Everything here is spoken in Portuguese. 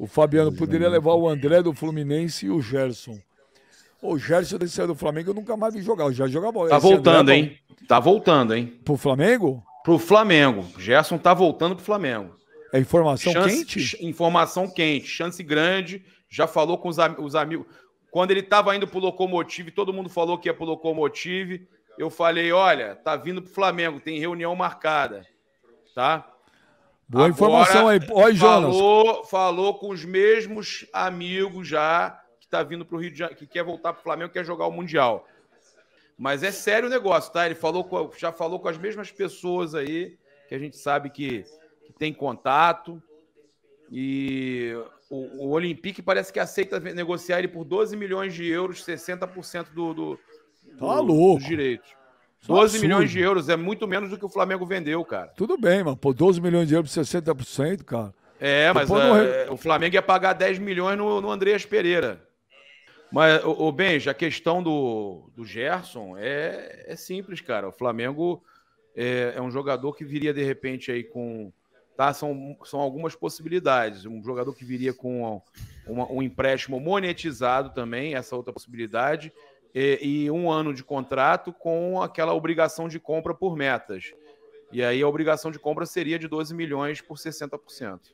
O Fabiano poderia levar o André do Fluminense e o Gerson. O Gerson desse saiu do Flamengo, eu nunca mais vi jogar. Já Gerson joga bola. Tá Esse é voltando, hein? Tá voltando, hein? Pro Flamengo? Pro Flamengo. Gerson tá voltando pro Flamengo. É informação Chance, quente? Informação quente, chance grande. Já falou com os, am os amigos. Quando ele estava indo pro Locomotive, todo mundo falou que ia pro Locomotive. Eu falei: olha, tá vindo pro Flamengo, tem reunião marcada. Tá? Boa Agora, informação aí. Oi, Jonas. Falou, falou com os mesmos amigos já que está vindo para o Rio de Janeiro, que quer voltar para o Flamengo, quer jogar o Mundial. Mas é sério o negócio, tá? Ele falou com, já falou com as mesmas pessoas aí, que a gente sabe que, que tem contato. E o, o Olympique parece que aceita negociar ele por 12 milhões de euros, 60% do, do, tá do, louco. dos direitos. 12 absurdo. milhões de euros é muito menos do que o Flamengo vendeu, cara. Tudo bem, mano. Pô, 12 milhões de euros por 60%, cara. É, mas a, não... É, o Flamengo ia pagar 10 milhões no, no Andreas Pereira. Mas, o, o Benja, a questão do, do Gerson é, é simples, cara. O Flamengo é, é um jogador que viria, de repente, aí com. Tá? São, são algumas possibilidades. Um jogador que viria com uma, um empréstimo monetizado também, essa outra possibilidade e, e, um ano de contrato com aquela obrigação de compra por metas. E aí a obrigação de compra seria de 12 milhões por 60%.